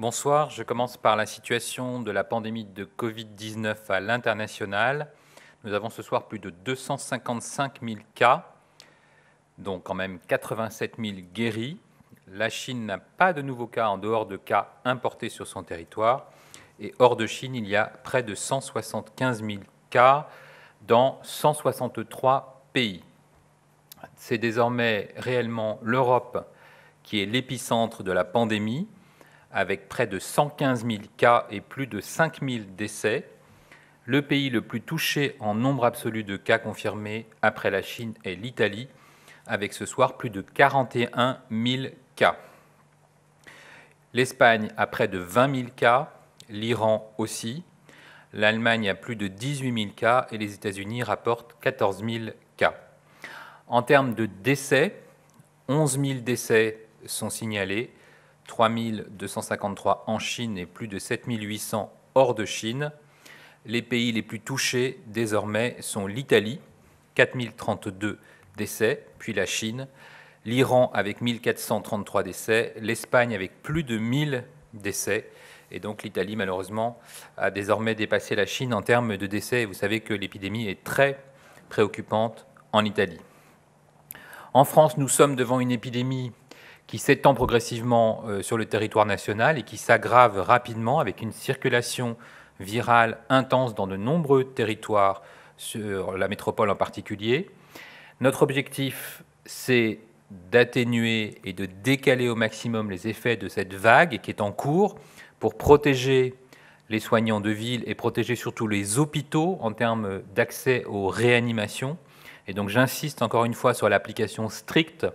Bonsoir, je commence par la situation de la pandémie de Covid-19 à l'international. Nous avons ce soir plus de 255 000 cas, dont quand même 87 000 guéris. La Chine n'a pas de nouveaux cas en dehors de cas importés sur son territoire. Et hors de Chine, il y a près de 175 000 cas dans 163 pays. C'est désormais réellement l'Europe qui est l'épicentre de la pandémie avec près de 115 000 cas et plus de 5 000 décès, le pays le plus touché en nombre absolu de cas confirmés après la Chine est l'Italie, avec ce soir plus de 41 000 cas. L'Espagne a près de 20 000 cas, l'Iran aussi, l'Allemagne a plus de 18 000 cas et les États-Unis rapportent 14 000 cas. En termes de décès, 11 000 décès sont signalés 3253 en Chine et plus de 7800 hors de Chine. Les pays les plus touchés désormais sont l'Italie, 4032 décès, puis la Chine, l'Iran avec 1433 décès, l'Espagne avec plus de 1000 décès. Et donc l'Italie, malheureusement, a désormais dépassé la Chine en termes de décès. Et vous savez que l'épidémie est très préoccupante en Italie. En France, nous sommes devant une épidémie qui s'étend progressivement euh, sur le territoire national et qui s'aggrave rapidement avec une circulation virale intense dans de nombreux territoires, sur la métropole en particulier. Notre objectif, c'est d'atténuer et de décaler au maximum les effets de cette vague qui est en cours pour protéger les soignants de ville et protéger surtout les hôpitaux en termes d'accès aux réanimations. Et donc j'insiste encore une fois sur l'application stricte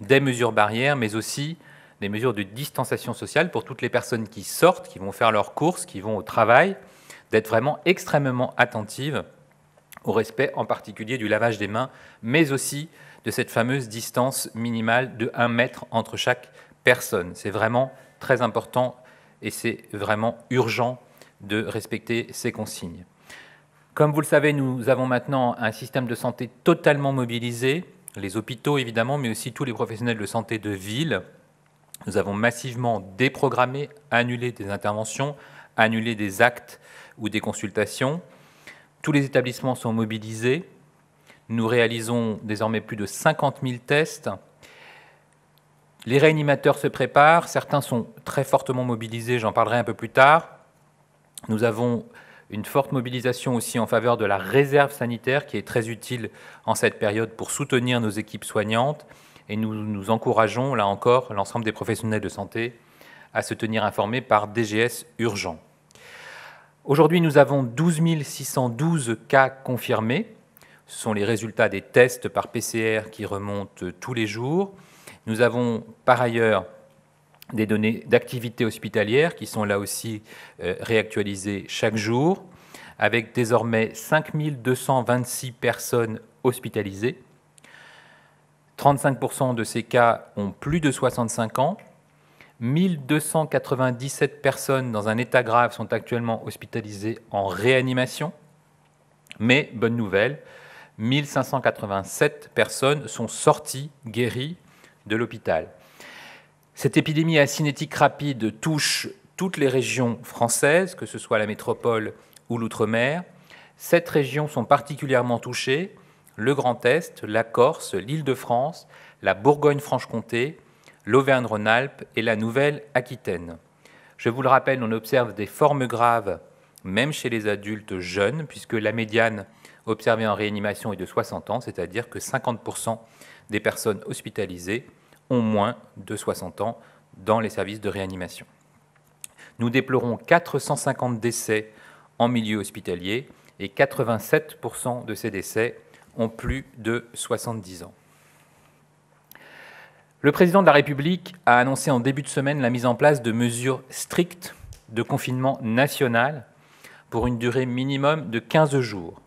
des mesures barrières, mais aussi des mesures de distanciation sociale pour toutes les personnes qui sortent, qui vont faire leurs courses, qui vont au travail, d'être vraiment extrêmement attentives au respect en particulier du lavage des mains, mais aussi de cette fameuse distance minimale de 1 mètre entre chaque personne. C'est vraiment très important et c'est vraiment urgent de respecter ces consignes. Comme vous le savez, nous avons maintenant un système de santé totalement mobilisé, les hôpitaux évidemment, mais aussi tous les professionnels de santé de ville. Nous avons massivement déprogrammé, annulé des interventions, annulé des actes ou des consultations. Tous les établissements sont mobilisés. Nous réalisons désormais plus de 50 000 tests. Les réanimateurs se préparent, certains sont très fortement mobilisés, j'en parlerai un peu plus tard. Nous avons une forte mobilisation aussi en faveur de la réserve sanitaire qui est très utile en cette période pour soutenir nos équipes soignantes. Et nous, nous encourageons, là encore, l'ensemble des professionnels de santé à se tenir informés par DGS Urgent. Aujourd'hui, nous avons 12 612 cas confirmés. Ce sont les résultats des tests par PCR qui remontent tous les jours. Nous avons par ailleurs des données d'activité hospitalière qui sont là aussi euh, réactualisées chaque jour, avec désormais 5226 personnes hospitalisées. 35% de ces cas ont plus de 65 ans. 1297 personnes dans un état grave sont actuellement hospitalisées en réanimation. Mais, bonne nouvelle, 1587 personnes sont sorties guéries de l'hôpital. Cette épidémie à cinétique rapide touche toutes les régions françaises, que ce soit la métropole ou l'outre-mer. Sept régions sont particulièrement touchées le Grand Est, la Corse, l'Île-de-France, la Bourgogne-Franche-Comté, l'Auvergne-Rhône-Alpes et la Nouvelle-Aquitaine. Je vous le rappelle, on observe des formes graves, même chez les adultes jeunes, puisque la médiane observée en réanimation est de 60 ans, c'est-à-dire que 50% des personnes hospitalisées ont moins de 60 ans dans les services de réanimation. Nous déplorons 450 décès en milieu hospitalier et 87% de ces décès ont plus de 70 ans. Le président de la République a annoncé en début de semaine la mise en place de mesures strictes de confinement national pour une durée minimum de 15 jours.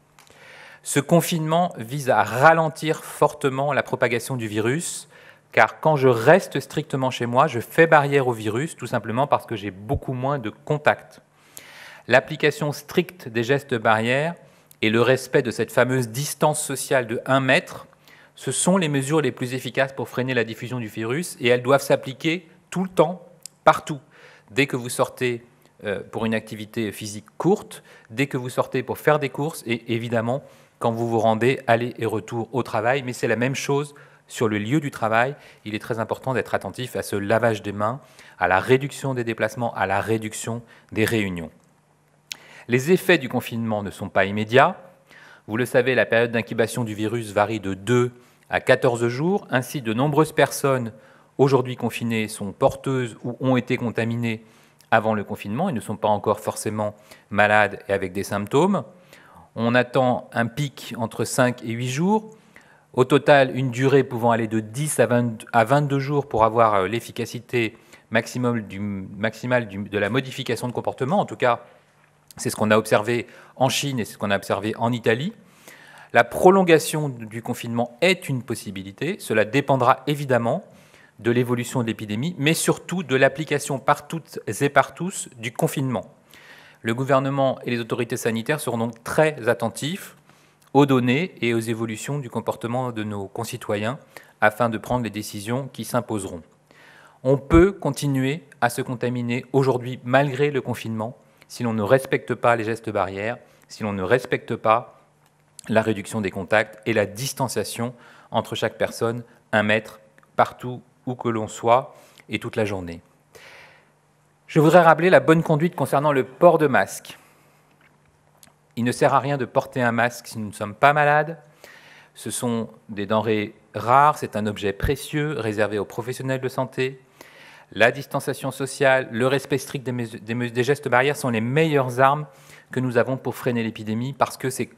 Ce confinement vise à ralentir fortement la propagation du virus car quand je reste strictement chez moi, je fais barrière au virus, tout simplement parce que j'ai beaucoup moins de contacts. L'application stricte des gestes barrières et le respect de cette fameuse distance sociale de 1 mètre, ce sont les mesures les plus efficaces pour freiner la diffusion du virus, et elles doivent s'appliquer tout le temps, partout. Dès que vous sortez euh, pour une activité physique courte, dès que vous sortez pour faire des courses, et évidemment quand vous vous rendez aller et retour au travail, mais c'est la même chose sur le lieu du travail, il est très important d'être attentif à ce lavage des mains, à la réduction des déplacements, à la réduction des réunions. Les effets du confinement ne sont pas immédiats. Vous le savez, la période d'incubation du virus varie de 2 à 14 jours. Ainsi, de nombreuses personnes aujourd'hui confinées sont porteuses ou ont été contaminées avant le confinement et ne sont pas encore forcément malades et avec des symptômes. On attend un pic entre 5 et 8 jours au total, une durée pouvant aller de 10 à 22 jours pour avoir euh, l'efficacité maximale de la modification de comportement. En tout cas, c'est ce qu'on a observé en Chine et c'est ce qu'on a observé en Italie. La prolongation du confinement est une possibilité. Cela dépendra évidemment de l'évolution de l'épidémie, mais surtout de l'application par toutes et par tous du confinement. Le gouvernement et les autorités sanitaires seront donc très attentifs aux données et aux évolutions du comportement de nos concitoyens afin de prendre les décisions qui s'imposeront. On peut continuer à se contaminer aujourd'hui malgré le confinement si l'on ne respecte pas les gestes barrières, si l'on ne respecte pas la réduction des contacts et la distanciation entre chaque personne, un mètre, partout où que l'on soit et toute la journée. Je voudrais rappeler la bonne conduite concernant le port de masque. Il ne sert à rien de porter un masque si nous ne sommes pas malades. Ce sont des denrées rares, c'est un objet précieux réservé aux professionnels de santé. La distanciation sociale, le respect strict des, gestes barrières sont les meilleures armes que nous avons pour freiner l'épidémie parce que c'est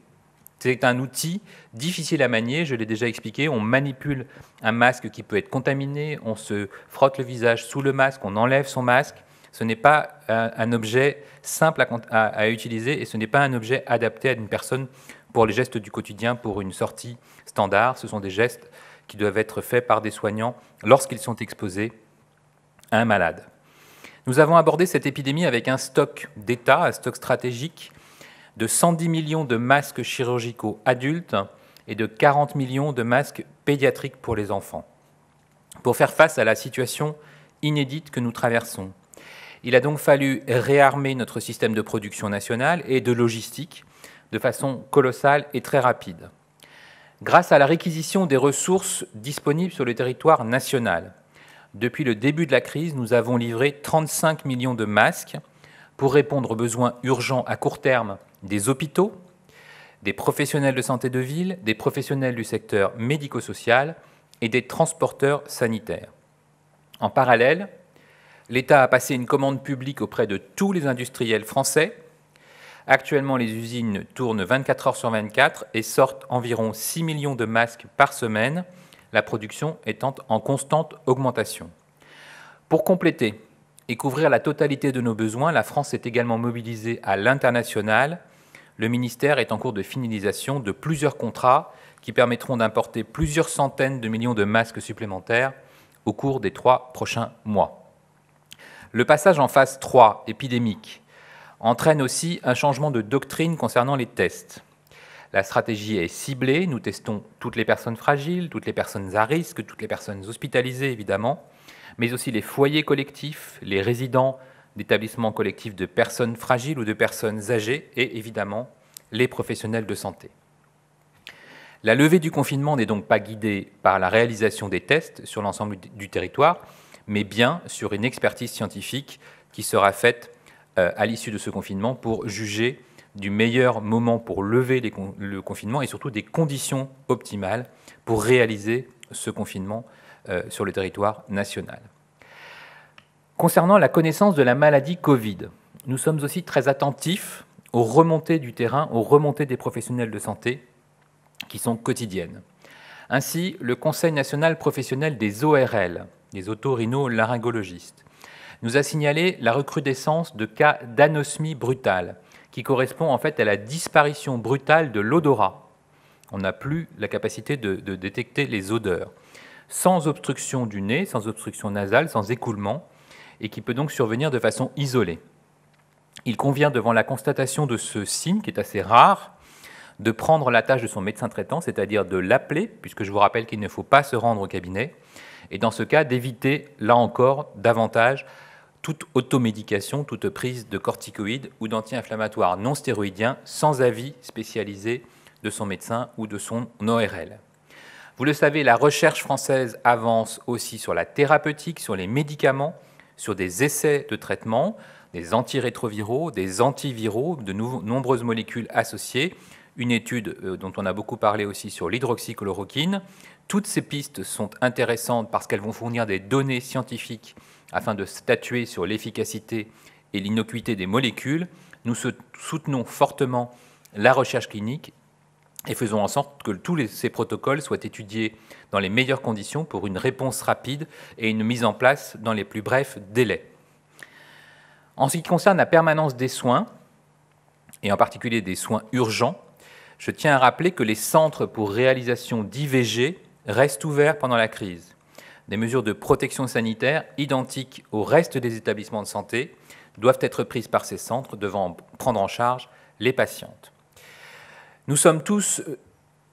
un outil difficile à manier, je l'ai déjà expliqué. On manipule un masque qui peut être contaminé, on se frotte le visage sous le masque, on enlève son masque. Ce n'est pas un objet simple à, utiliser et ce n'est pas un objet adapté à une personne pour les gestes du quotidien, pour une sortie standard. Ce sont des gestes qui doivent être faits par des soignants lorsqu'ils sont exposés à un malade. Nous avons abordé cette épidémie avec un stock d'État, un stock stratégique de 110 millions de masques chirurgicaux adultes et de 40 millions de masques pédiatriques pour les enfants. Pour faire face à la situation inédite que nous traversons, il a donc fallu réarmer notre système de production nationale et de logistique de façon colossale et très rapide. Grâce à la réquisition des ressources disponibles sur le territoire national, depuis le début de la crise, nous avons livré 35 millions de masques pour répondre aux besoins urgents à court terme des hôpitaux, des professionnels de santé de ville, des professionnels du secteur médico-social et des transporteurs sanitaires. En parallèle, L'État a passé une commande publique auprès de tous les industriels français. Actuellement, les usines tournent 24 heures sur 24 et sortent environ 6 millions de masques par semaine, la production étant en constante augmentation. Pour compléter et couvrir la totalité de nos besoins, la France est également mobilisée à l'international. Le ministère est en cours de finalisation de plusieurs contrats qui permettront d'importer plusieurs centaines de millions de masques supplémentaires au cours des trois prochains mois. Le passage en phase 3, épidémique, entraîne aussi un changement de doctrine concernant les tests. La stratégie est ciblée, nous testons toutes les personnes fragiles, toutes les personnes à risque, toutes les personnes hospitalisées évidemment, mais aussi les foyers collectifs, les résidents d'établissements collectifs de personnes fragiles ou de personnes âgées et évidemment les professionnels de santé. La levée du confinement n'est donc pas guidée par la réalisation des tests sur l'ensemble du territoire, mais bien sur une expertise scientifique qui sera faite euh, à l'issue de ce confinement pour juger du meilleur moment pour lever le confinement et surtout des conditions optimales pour réaliser ce confinement euh, sur le territoire national. Concernant la connaissance de la maladie Covid, nous sommes aussi très attentifs aux remontées du terrain, aux remontées des professionnels de santé qui sont quotidiennes. Ainsi, le Conseil national professionnel des ORL, des otorino-laryngologistes nous a signalé la recrudescence de cas d'anosmie brutale, qui correspond en fait à la disparition brutale de l'odorat. On n'a plus la capacité de, de, détecter les odeurs, sans obstruction du nez, sans obstruction nasale, sans écoulement, et qui peut donc survenir de façon isolée. Il convient, devant la constatation de ce signe, qui est assez rare, de prendre la tâche de son médecin traitant, c'est-à-dire de l'appeler, puisque je vous rappelle qu'il ne faut pas se rendre au cabinet, et dans ce cas d'éviter, là encore, davantage toute automédication, toute prise de corticoïdes ou d'anti-inflammatoires non stéroïdiens sans avis spécialisé de son médecin ou de son ORL. Vous le savez, la recherche française avance aussi sur la thérapeutique, sur les médicaments, sur des essais de traitement, des antirétroviraux, des antiviraux, de nombreuses molécules associées. Une étude euh, dont on a beaucoup parlé aussi sur l'hydroxychloroquine, toutes ces pistes sont intéressantes parce qu'elles vont fournir des données scientifiques afin de statuer sur l'efficacité et l'innocuité des molécules. Nous soutenons fortement la recherche clinique et faisons en sorte que tous ces protocoles soient étudiés dans les meilleures conditions pour une réponse rapide et une mise en place dans les plus brefs délais. En ce qui concerne la permanence des soins, et en particulier des soins urgents, je tiens à rappeler que les centres pour réalisation d'IVG restent ouverts pendant la crise. Des mesures de protection sanitaire identiques au reste des établissements de santé doivent être prises par ces centres devant prendre en charge les patientes. Nous sommes tous euh,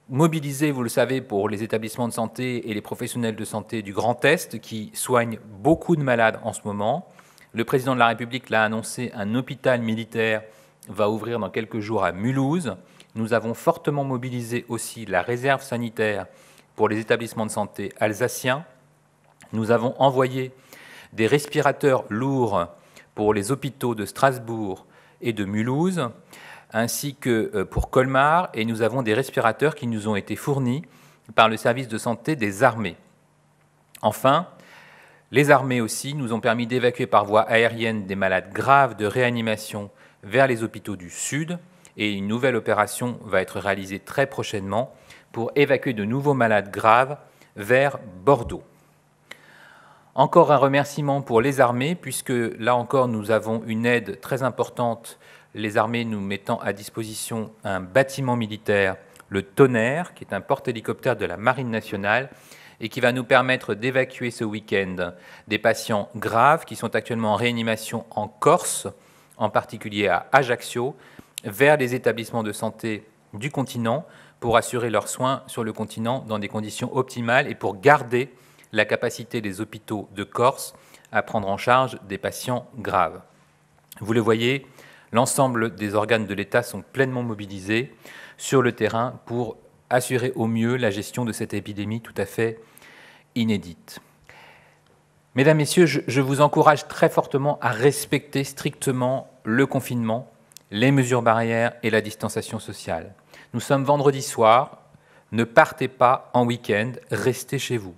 mobilisés, vous le savez, pour les établissements de santé et les professionnels de santé du Grand Est qui soignent beaucoup de malades en ce moment. Le président de la République l'a annoncé, un hôpital militaire va ouvrir dans quelques jours à Mulhouse. Nous avons fortement mobilisé aussi la réserve sanitaire pour les établissements de santé alsaciens. Nous avons envoyé des respirateurs lourds pour les hôpitaux de Strasbourg et de Mulhouse, ainsi que euh, pour Colmar, et nous avons des respirateurs qui nous ont été fournis par le service de santé des armées. Enfin, les armées aussi nous ont permis d'évacuer par voie aérienne des malades graves de réanimation vers les hôpitaux du Sud, et une nouvelle opération va être réalisée très prochainement pour évacuer de nouveaux malades graves vers Bordeaux. Encore un remerciement pour les armées, puisque là encore nous avons une aide très importante, les armées nous mettant à disposition un bâtiment militaire, le Tonnerre, qui est un porte-hélicoptère de la Marine nationale, et qui va nous permettre d'évacuer ce week-end des patients graves qui sont actuellement en réanimation en Corse, en particulier à Ajaccio, vers les établissements de santé du continent pour assurer leurs soins sur le continent dans des conditions optimales et pour garder la capacité des hôpitaux de Corse à prendre en charge des patients graves. Vous le voyez, l'ensemble des organes de l'État sont pleinement mobilisés sur le terrain pour assurer au mieux la gestion de cette épidémie tout à fait inédite. Mesdames, Messieurs, je, vous encourage très fortement à respecter strictement le confinement, les mesures barrières et la distanciation sociale. Nous sommes vendredi soir, ne partez pas en week-end, restez chez vous.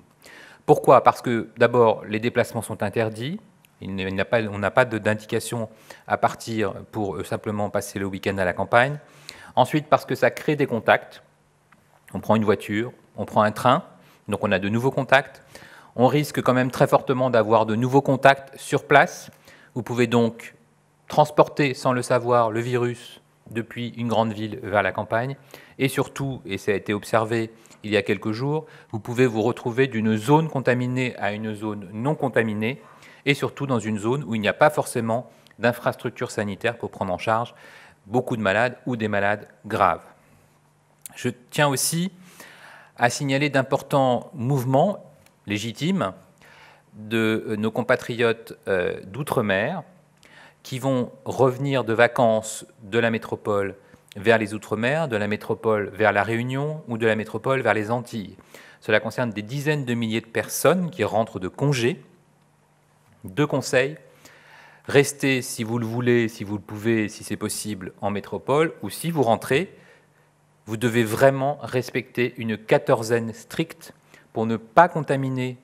Pourquoi Parce que d'abord, les déplacements sont interdits. Il a pas, on n'a pas d'indication à partir pour euh, simplement passer le week-end à la campagne. Ensuite, parce que ça crée des contacts. On prend une voiture, on prend un train, donc on a de nouveaux contacts. On risque quand même très fortement d'avoir de nouveaux contacts sur place. Vous pouvez donc transporter sans le savoir le virus depuis une grande ville vers la campagne. Et surtout, et ça a été observé il y a quelques jours, vous pouvez vous retrouver d'une zone contaminée à une zone non contaminée, et surtout dans une zone où il n'y a pas forcément d'infrastructures sanitaires pour prendre en charge beaucoup de malades ou des malades graves. Je tiens aussi à signaler d'importants mouvements légitimes de nos compatriotes euh, d'outre-mer, qui vont revenir de vacances de la métropole vers les Outre-mer, de la métropole vers la Réunion ou de la métropole vers les Antilles. Cela concerne des dizaines de milliers de personnes qui rentrent de congés. Deux conseils. Restez, si vous le voulez, si vous le pouvez, si c'est possible, en métropole, ou si vous rentrez, vous devez vraiment respecter une quatorzaine stricte pour ne pas contaminer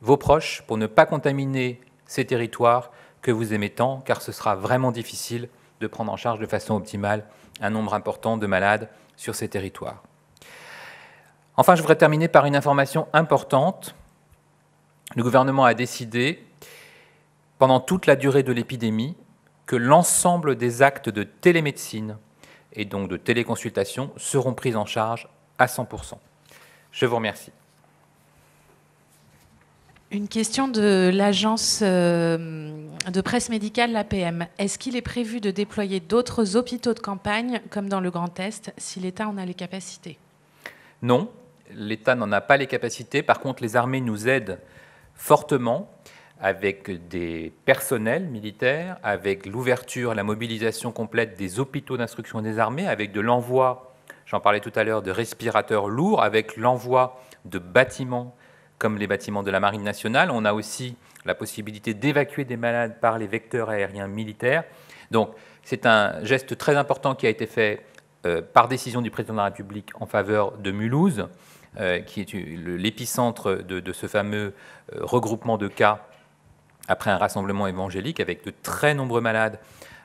vos proches, pour ne pas contaminer ces territoires que vous aimez tant, car ce sera vraiment difficile de prendre en charge de façon optimale un nombre important de malades sur ces territoires. Enfin, je voudrais terminer par une information importante. Le gouvernement a décidé, pendant toute la durée de l'épidémie, que l'ensemble des actes de télémédecine et donc de téléconsultation seront pris en charge à 100%. Je vous remercie. Une question de l'agence euh, de presse médicale, l'APM. Est-ce qu'il est prévu de déployer d'autres hôpitaux de campagne, comme dans le Grand Est, si l'État en a les capacités Non, l'État n'en a pas les capacités. Par contre, les armées nous aident fortement avec des personnels militaires, avec l'ouverture, la mobilisation complète des hôpitaux d'instruction des armées, avec de l'envoi, j'en parlais tout à l'heure, de respirateurs lourds, avec l'envoi de bâtiments comme les bâtiments de la Marine nationale. On a aussi la possibilité d'évacuer des malades par les vecteurs aériens militaires. Donc c'est un geste très important qui a été fait euh, par décision du président de la République en faveur de Mulhouse, euh, qui est l'épicentre de, ce fameux euh, regroupement de cas après un rassemblement évangélique avec de très nombreux malades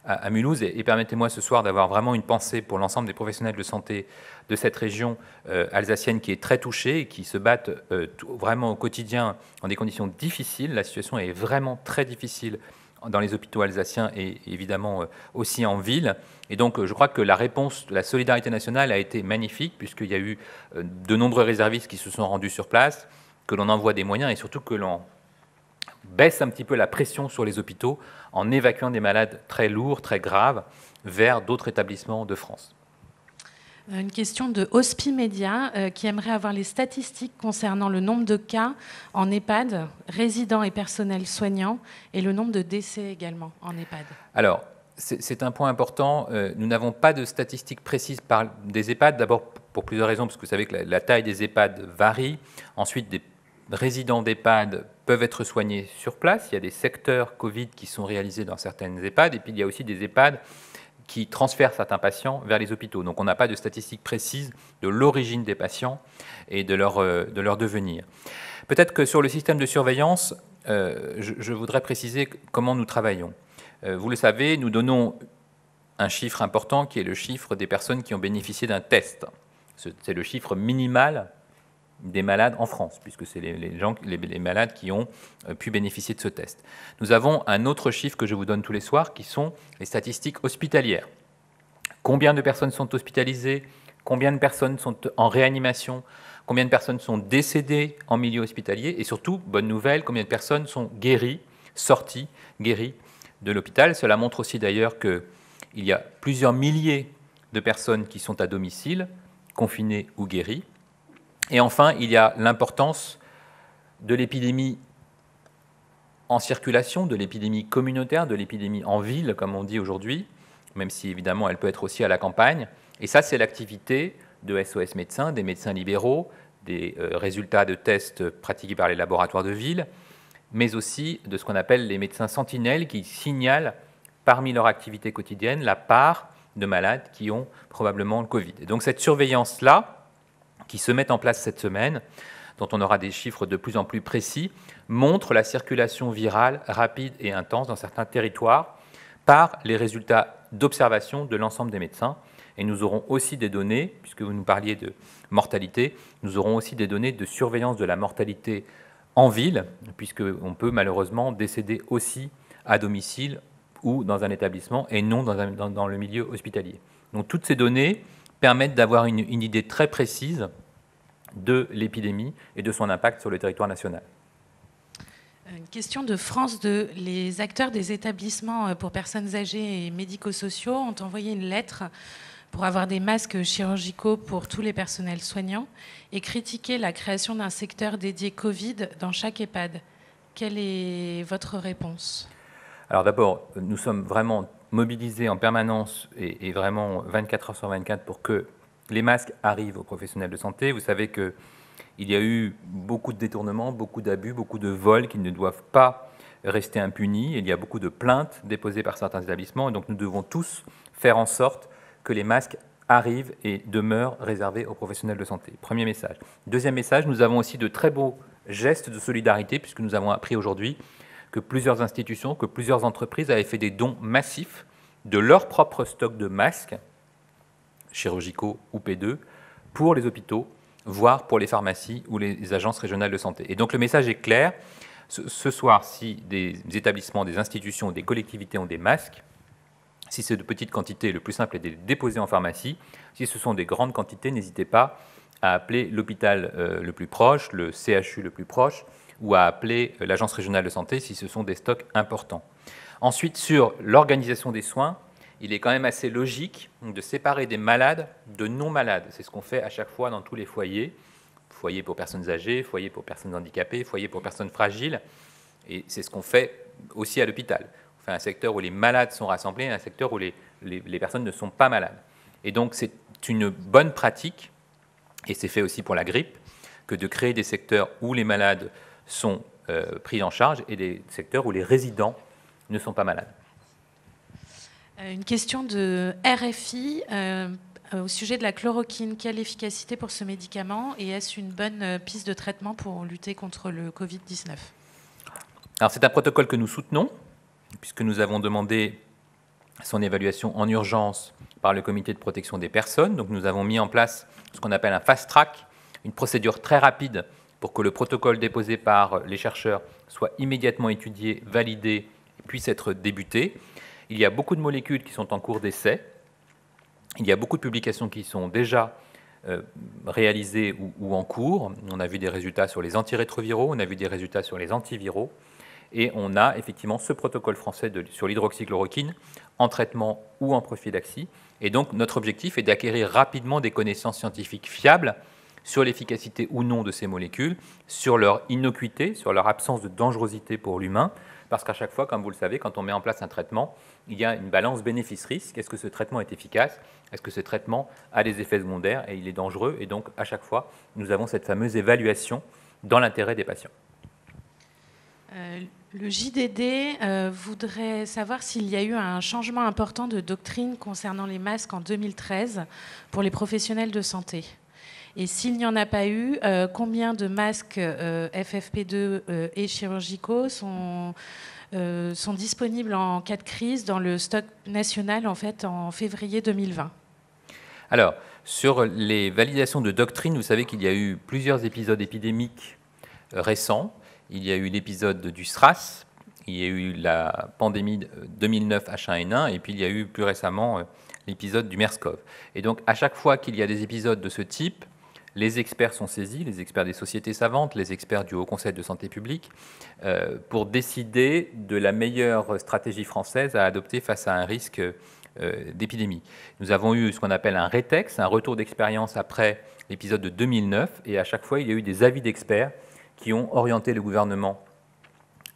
à, Mulhouse. Et, permettez-moi ce soir d'avoir vraiment une pensée pour l'ensemble des professionnels de santé de cette région euh, alsacienne qui est très touchée et qui se battent euh, vraiment au quotidien en des conditions difficiles. La situation est vraiment très difficile dans les hôpitaux alsaciens et évidemment euh, aussi en ville. Et donc je crois que la réponse de la solidarité nationale a été magnifique puisqu'il y a eu de nombreux réservistes qui se sont rendus sur place, que l'on envoie des moyens et surtout que l'on baisse un petit peu la pression sur les hôpitaux en évacuant des malades très lourds, très graves, vers d'autres établissements de France. Euh, une question de Hospimedia Média euh, qui aimerait avoir les statistiques concernant le nombre de cas en EHPAD, résidents et personnels soignants, et le nombre de décès également en EHPAD. Alors, c'est un point important. Euh, nous n'avons pas de statistiques précises par, des EHPAD, d'abord pour plusieurs raisons, parce que vous savez que la, la taille des EHPAD varie, ensuite des résidents d'EHPAD peuvent être soignés sur place. Il y a des secteurs Covid qui sont réalisés dans certaines EHPAD, et puis il y a aussi des EHPAD qui transfèrent certains patients vers les hôpitaux. Donc on n'a pas de statistiques précises de l'origine des patients et de leur, euh, devenir. Peut-être que sur le système de surveillance, euh, je, voudrais préciser comment nous travaillons. Euh, vous le savez, nous donnons un chiffre important qui est le chiffre des personnes qui ont bénéficié d'un test. C'est le chiffre minimal des malades en France, puisque c'est les, malades qui ont euh, pu bénéficier de ce test. Nous avons un autre chiffre que je vous donne tous les soirs, qui sont les statistiques hospitalières. Combien de personnes sont hospitalisées Combien de personnes sont en réanimation Combien de personnes sont décédées en milieu hospitalier Et surtout, bonne nouvelle, combien de personnes sont guéries, sorties, guéries de l'hôpital Cela montre aussi d'ailleurs qu'il y a plusieurs milliers de personnes qui sont à domicile, confinées ou guéries, et enfin, il y a l'importance de l'épidémie en circulation, de l'épidémie communautaire, de l'épidémie en ville, comme on dit aujourd'hui, même si évidemment elle peut être aussi à la campagne. Et ça, c'est l'activité de SOS médecins, des médecins libéraux, des euh, résultats de tests pratiqués par les laboratoires de ville, mais aussi de ce qu'on appelle les médecins sentinelles qui signalent parmi leur activité quotidienne la part de malades qui ont probablement le Covid. Et donc cette surveillance-là, qui se mettent en place cette semaine, dont on aura des chiffres de plus en plus précis, montrent la circulation virale rapide et intense dans certains territoires par les résultats d'observation de l'ensemble des médecins. Et nous aurons aussi des données, puisque vous nous parliez de mortalité, nous aurons aussi des données de surveillance de la mortalité en ville, puisqu'on peut malheureusement décéder aussi à domicile ou dans un établissement et non dans, dans le milieu hospitalier. Donc toutes ces données permettent d'avoir une, idée très précise de l'épidémie et de son impact sur le territoire national. Euh, une question de France 2. Les acteurs des établissements euh, pour personnes âgées et médico-sociaux ont envoyé une lettre pour avoir des masques chirurgicaux pour tous les personnels soignants et critiquer la création d'un secteur dédié Covid dans chaque EHPAD. Quelle est votre réponse Alors d'abord, nous sommes vraiment mobilisés en permanence et, vraiment 24 heures sur 24 pour que les masques arrivent aux professionnels de santé. Vous savez qu'il y a eu beaucoup de détournements, beaucoup d'abus, beaucoup de vols qui ne doivent pas rester impunis. Il y a beaucoup de plaintes déposées par certains établissements. Et donc nous devons tous faire en sorte que les masques arrivent et demeurent réservés aux professionnels de santé. Premier message. Deuxième message, nous avons aussi de très beaux gestes de solidarité puisque nous avons appris aujourd'hui que plusieurs institutions, que plusieurs entreprises avaient fait des dons massifs de leur propre stock de masques, chirurgicaux ou P2, pour les hôpitaux, voire pour les pharmacies ou les agences régionales de santé. Et donc le message est clair. Ce soir, si des établissements, des institutions, des collectivités ont des masques, si c'est de petites quantités, le plus simple est de les déposer en pharmacie. Si ce sont des grandes quantités, n'hésitez pas à appeler l'hôpital euh, le plus proche, le CHU le plus proche, ou à appeler l'agence régionale de santé si ce sont des stocks importants. Ensuite, sur l'organisation des soins, il est quand même assez logique de séparer des malades de non-malades. C'est ce qu'on fait à chaque fois dans tous les foyers. foyers pour personnes âgées, foyers pour personnes handicapées, foyers pour personnes fragiles. Et c'est ce qu'on fait aussi à l'hôpital. On fait un secteur où les malades sont rassemblés et un secteur où les, les personnes ne sont pas malades. Et donc c'est une bonne pratique, et c'est fait aussi pour la grippe, que de créer des secteurs où les malades sont euh, pris en charge et des secteurs où les résidents ne sont pas malades. Euh, une question de RFI euh, au sujet de la chloroquine. Quelle efficacité pour ce médicament et est-ce une bonne piste de traitement pour lutter contre le Covid-19 Alors c'est un protocole que nous soutenons puisque nous avons demandé son évaluation en urgence par le comité de protection des personnes. Donc nous avons mis en place ce qu'on appelle un fast track, une procédure très rapide pour que le protocole déposé par les chercheurs soit immédiatement étudié, validé puisse être débuté. Il y a beaucoup de molécules qui sont en cours d'essai. Il y a beaucoup de publications qui sont déjà euh, réalisées ou, en cours. On a vu des résultats sur les antirétroviraux, on a vu des résultats sur les antiviraux. Et on a effectivement ce protocole français sur l'hydroxychloroquine en traitement ou en prophylaxie. Et donc notre objectif est d'acquérir rapidement des connaissances scientifiques fiables sur l'efficacité ou non de ces molécules, sur leur innocuité, sur leur absence de dangerosité pour l'humain, parce qu'à chaque fois, comme vous le savez, quand on met en place un traitement, il y a une balance bénéfice-risque. Est-ce que ce traitement est efficace Est-ce que ce traitement a des effets secondaires et il est dangereux Et donc, à chaque fois, nous avons cette fameuse évaluation dans l'intérêt des patients. Euh, le JDD euh, voudrait savoir s'il y a eu un changement important de doctrine concernant les masques en 2013 pour les professionnels de santé. Et s'il n'y en a pas eu, euh, combien de masques euh, FFP2 euh, et chirurgicaux sont, sont disponibles en cas de crise dans le stock national en, fait, en février 2020 Alors, sur les validations de doctrine, vous savez qu'il y a eu plusieurs épisodes épidémiques récents. Il y a eu l'épisode du SRAS, il y a eu la pandémie 2009 H1N1, et puis il y a eu plus récemment l'épisode du MERSCOV. Et donc à chaque fois qu'il y a des épisodes de ce type, les experts sont saisis, les experts des sociétés savantes, les experts du Haut Conseil de santé publique, euh, pour décider de la meilleure stratégie française à adopter face à un risque euh, d'épidémie. Nous avons eu ce qu'on appelle un rétex, un retour d'expérience après l'épisode de 2009, et à chaque fois, il y a eu des avis d'experts qui ont orienté le gouvernement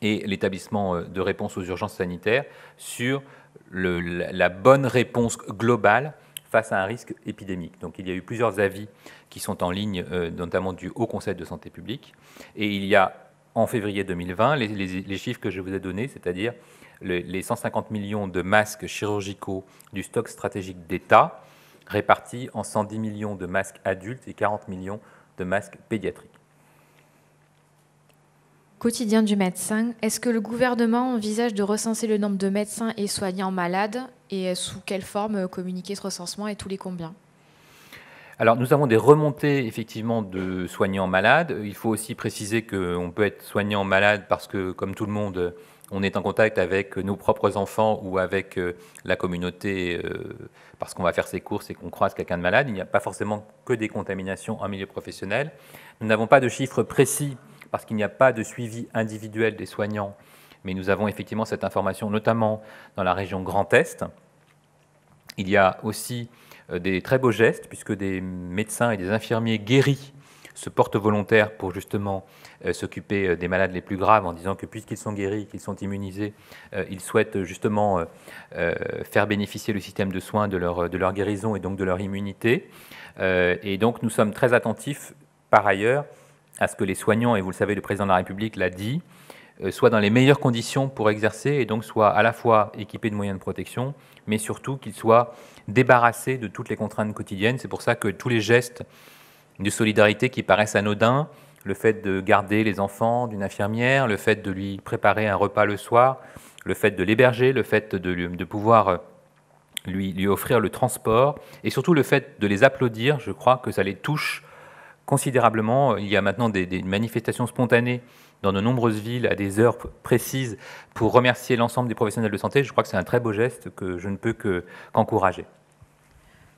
et l'établissement euh, de réponse aux urgences sanitaires sur la bonne réponse globale face à un risque épidémique. Donc il y a eu plusieurs avis qui sont en ligne, euh, notamment du Haut Conseil de santé publique. Et il y a en février 2020 les, chiffres que je vous ai donnés, c'est-à-dire les 150 millions de masques chirurgicaux du stock stratégique d'État répartis en 110 millions de masques adultes et 40 millions de masques pédiatriques. Quotidien du médecin, est-ce que le gouvernement envisage de recenser le nombre de médecins et soignants malades et euh, sous quelle forme euh, communiquer ce recensement et tous les combien alors nous avons des remontées effectivement de soignants malades. Il faut aussi préciser qu'on peut être soignant malade parce que comme tout le monde, on est en contact avec nos propres enfants ou avec euh, la communauté parce qu'on va faire ses courses et qu'on croise quelqu'un de malade. Il n'y a pas forcément que des contaminations en milieu professionnel. Nous n'avons pas de chiffres précis parce qu'il n'y a pas de suivi individuel des soignants mais nous avons effectivement cette information, notamment dans la région Grand Est. Il y a aussi euh, des très beaux gestes, puisque des médecins et des infirmiers guéris se portent volontaires pour justement euh, s'occuper euh, des malades les plus graves en disant que puisqu'ils sont guéris, qu'ils sont immunisés, ils souhaitent justement faire bénéficier le système de soins de leur, de leur guérison et donc de leur immunité. et donc nous sommes très attentifs par ailleurs à ce que les soignants, et vous le savez, le président de la République l'a dit, euh, soit dans les meilleures conditions pour exercer et donc soit à la fois équipé de moyens de protection, mais surtout qu'il soit débarrassé de toutes les contraintes quotidiennes. C'est pour ça que tous les gestes de solidarité qui paraissent anodins, le fait de garder les enfants d'une infirmière, le fait de lui préparer un repas le soir, le fait de l'héberger, le fait de, pouvoir euh, lui, offrir le transport, et surtout le fait de les applaudir, je crois que ça les touche considérablement. Il y a maintenant des manifestations spontanées dans de nombreuses villes à des heures précises pour remercier l'ensemble des professionnels de santé, je crois que c'est un très beau geste que je ne peux qu'encourager.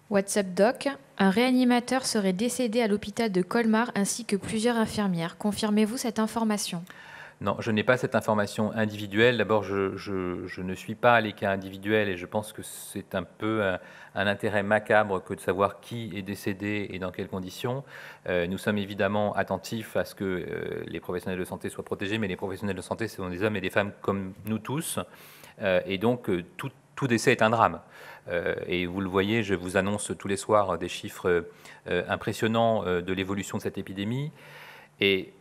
WhatsApp Doc, un réanimateur serait décédé à l'hôpital de Colmar ainsi que plusieurs infirmières. Confirmez-vous cette information non, je n'ai pas cette information individuelle. D'abord, je, ne suis pas les cas individuels et je pense que c'est un peu un, intérêt macabre que de savoir qui est décédé et dans quelles conditions. Euh, nous sommes évidemment attentifs à ce que euh, les professionnels de santé soient protégés, mais les professionnels de santé, ce sont des hommes et des femmes comme nous tous. Euh, et donc, tout, décès est un drame. et vous le voyez, je vous annonce tous les soirs des chiffres impressionnants de l'évolution de cette épidémie. Et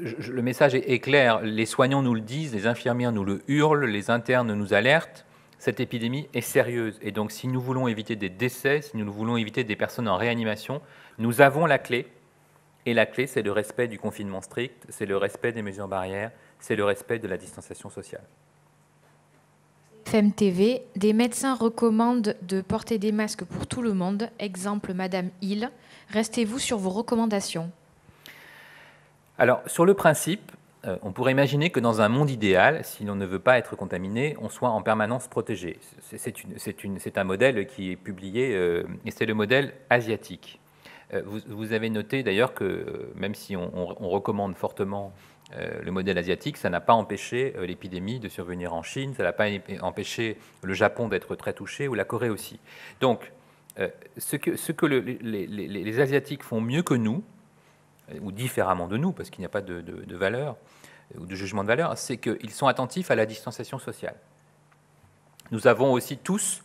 le message est, est clair. Les soignants nous le disent, les infirmières nous le hurlent, les internes nous alertent. Cette épidémie est sérieuse. Et donc, si nous voulons éviter des décès, si nous voulons éviter des personnes en réanimation, nous avons la clé. Et la clé, c'est le respect du confinement strict, c'est le respect des mesures barrières, c'est le respect de la distanciation sociale. FMTV, des médecins recommandent de porter des masques pour tout le monde. Exemple, Madame Hill. Restez-vous sur vos recommandations alors, sur le principe, euh, on pourrait imaginer que dans un monde idéal, si l'on ne veut pas être contaminé, on soit en permanence protégé. C'est un modèle qui est publié, euh, et c'est le modèle asiatique. Euh, vous, avez noté d'ailleurs que même si on, recommande fortement le modèle asiatique, ça n'a pas empêché l'épidémie de survenir en Chine, ça n'a pas empêché le Japon d'être très touché, ou la Corée aussi. Donc, ce que, les Asiatiques font mieux que nous, ou différemment de nous, parce qu'il n'y a pas de, valeur ou de jugement de valeur, c'est qu'ils sont attentifs à la distanciation sociale. Nous avons aussi tous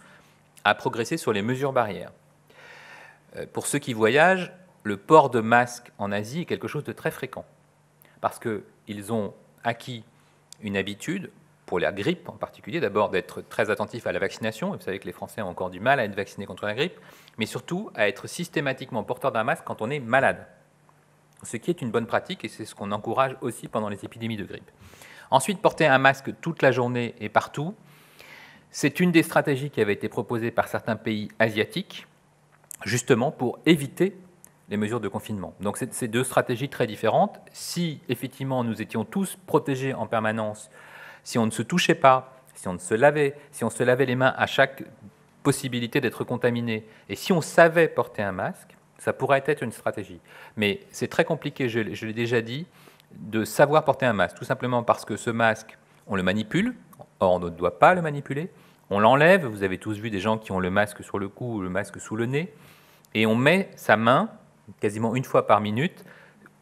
à progresser sur les mesures barrières. Euh, pour ceux qui voyagent, le port de masque en Asie est quelque chose de très fréquent, parce qu'ils ont acquis une habitude, pour la grippe en particulier, d'abord d'être très attentifs à la vaccination, vous savez que les Français ont encore du mal à être vaccinés contre la grippe, mais surtout à être systématiquement porteur d'un masque quand on est malade ce qui est une bonne pratique et c'est ce qu'on encourage aussi pendant les épidémies de grippe. Ensuite, porter un masque toute la journée et partout, c'est une des stratégies qui avait été proposée par certains pays asiatiques, justement pour éviter les mesures de confinement. Donc c'est deux stratégies très différentes. Si effectivement nous étions tous protégés en permanence, si on ne se touchait pas, si on ne se lavait, si on se lavait les mains à chaque possibilité d'être contaminé, et si on savait porter un masque, ça pourrait être une stratégie. Mais c'est très compliqué, je, l'ai déjà dit, de savoir porter un masque, tout simplement parce que ce masque, on le manipule, or on ne doit pas le manipuler, on l'enlève, vous avez tous vu des gens qui ont le masque sur le cou ou le masque sous le nez, et on met sa main, quasiment une fois par minute,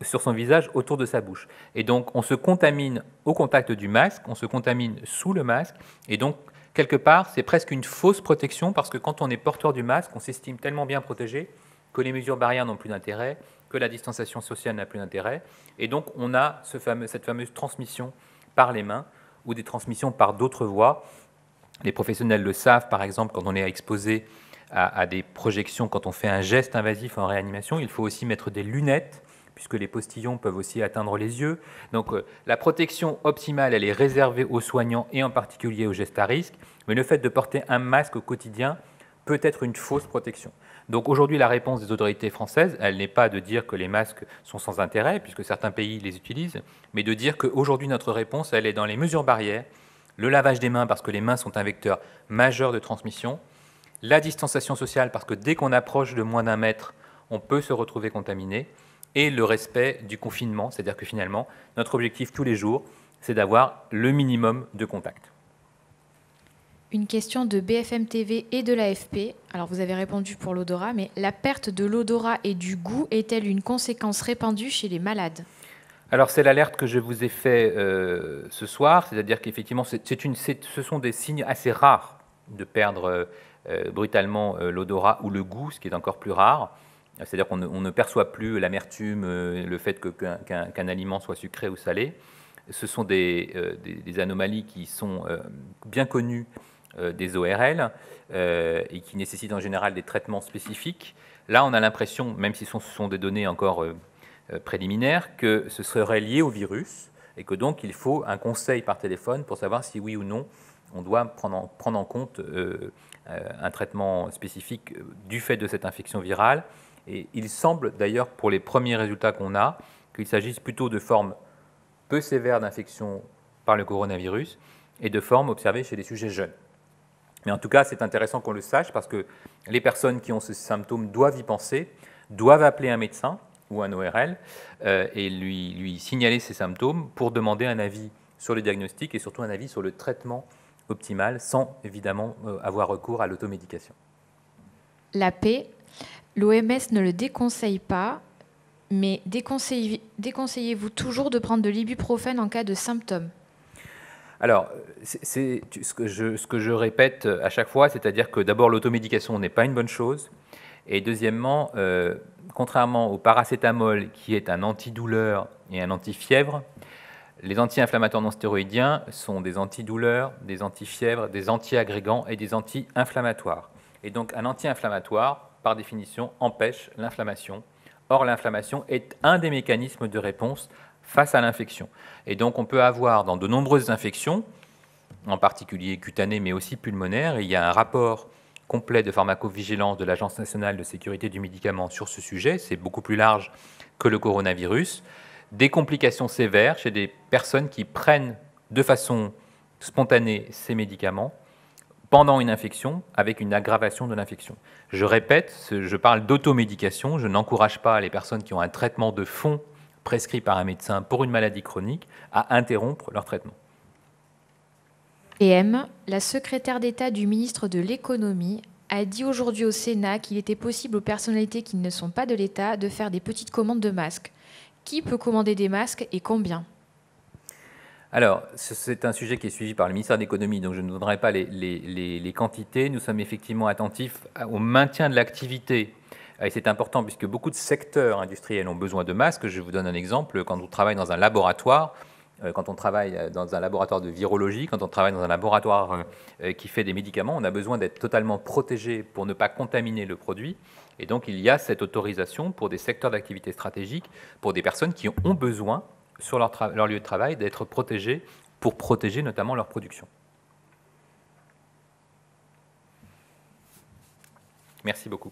sur son visage autour de sa bouche. Et donc on se contamine au contact du masque, on se contamine sous le masque, et donc quelque part c'est presque une fausse protection parce que quand on est porteur du masque, on s'estime tellement bien protégé que les mesures barrières n'ont plus d'intérêt, que la distanciation sociale n'a plus d'intérêt. Et donc, on a cette fameuse transmission par les mains ou des transmissions par d'autres voies. Les professionnels le savent, par exemple, quand on est exposé à, des projections, quand on fait un geste invasif en réanimation, il faut aussi mettre des lunettes, puisque les postillons peuvent aussi atteindre les yeux. Donc euh, la protection optimale, elle est réservée aux soignants et en particulier aux gestes à risque, mais le fait de porter un masque au quotidien peut être une fausse protection. Donc aujourd'hui, la réponse des autorités françaises, elle n'est pas de dire que les masques sont sans intérêt, puisque certains pays les utilisent, mais de dire qu'aujourd'hui, notre réponse, elle est dans les mesures barrières, le lavage des mains, parce que les mains sont un vecteur majeur de transmission, la distanciation sociale, parce que dès qu'on approche de moins d'un mètre, on peut se retrouver contaminé, et le respect du confinement, c'est-à-dire que finalement, notre objectif tous les jours, c'est d'avoir le minimum de contacts. Une question de BFM TV et de l'AFP. Alors vous avez répondu pour l'odorat, mais la perte de l'odorat et du goût est-elle une conséquence répandue chez les malades alors c'est l'alerte que je vous ai fait euh, ce soir, c'est-à-dire qu'effectivement ce sont des signes assez rares de perdre euh, euh, brutalement l'odorat ou le goût, ce qui est encore plus rare. C'est-à-dire qu'on ne, perçoit plus l'amertume, le fait qu'un aliment soit sucré ou salé. Ce sont des anomalies qui sont bien connues euh, des ORL euh, et qui nécessitent en général des traitements spécifiques. Là, on a l'impression, même si ce sont des données encore euh, préliminaires, que ce serait lié au virus et que donc il faut un conseil par téléphone pour savoir si oui ou non on doit prendre en, compte un traitement spécifique du fait de cette infection virale. Et il semble d'ailleurs, pour les premiers résultats qu'on a, qu'il s'agisse plutôt de formes peu sévères d'infection par le coronavirus et de formes observées chez les sujets jeunes. Mais en tout cas, c'est intéressant qu'on le sache parce que les personnes qui ont ces symptômes doivent y penser, doivent appeler un médecin ou un ORL euh, et lui, signaler ces symptômes pour demander un avis sur le diagnostic et surtout un avis sur le traitement optimal sans évidemment euh, avoir recours à l'automédication. La paix, l'OMS ne le déconseille pas, mais déconseillez-vous toujours de prendre de l'ibuprofène en cas de symptômes alors, c'est ce, que je, répète euh, à chaque fois, c'est-à-dire que d'abord, l'automédication n'est pas une bonne chose. Et deuxièmement, euh, contrairement au paracétamol, qui est un antidouleur et un antifièvre, les anti-inflammatoires non stéroïdiens sont des antidouleurs, des antifièvres, des anti-agrégants et des anti-inflammatoires. Et donc un anti-inflammatoire, par définition, empêche l'inflammation. Or, l'inflammation est un des mécanismes de réponse face à l'infection. Et donc on peut avoir dans de nombreuses infections, en particulier cutanées mais aussi pulmonaires, il y a un rapport complet de pharmacovigilance de l'Agence nationale de sécurité du médicament sur ce sujet, c'est beaucoup plus large que le coronavirus, des complications sévères chez des personnes qui prennent de façon spontanée ces médicaments pendant une infection avec une aggravation de l'infection. Je répète, je parle d'automédication, je n'encourage pas les personnes qui ont un traitement de fond prescrits par un médecin pour une maladie chronique à interrompre leur traitement. Et M, la secrétaire d'État du ministre de l'Économie, a dit aujourd'hui au Sénat qu'il était possible aux personnalités qui ne sont pas de l'État de faire des petites commandes de masques. Qui peut commander des masques et combien alors, c'est un sujet qui est suivi par le ministère de l'économie, donc je ne donnerai pas les, les, quantités. Nous sommes effectivement attentifs au maintien de l'activité euh, et c'est important puisque beaucoup de secteurs industriels ont besoin de masques. Je vous donne un exemple. Quand on travaille dans un laboratoire, euh, quand on travaille euh, dans un laboratoire de virologie, quand on travaille dans un laboratoire qui fait des médicaments, on a besoin d'être totalement protégé pour ne pas contaminer le produit. Et donc il y a cette autorisation pour des secteurs d'activité stratégique, pour des personnes qui ont besoin sur leur, leur lieu de travail d'être protégées pour protéger notamment leur production. Merci beaucoup.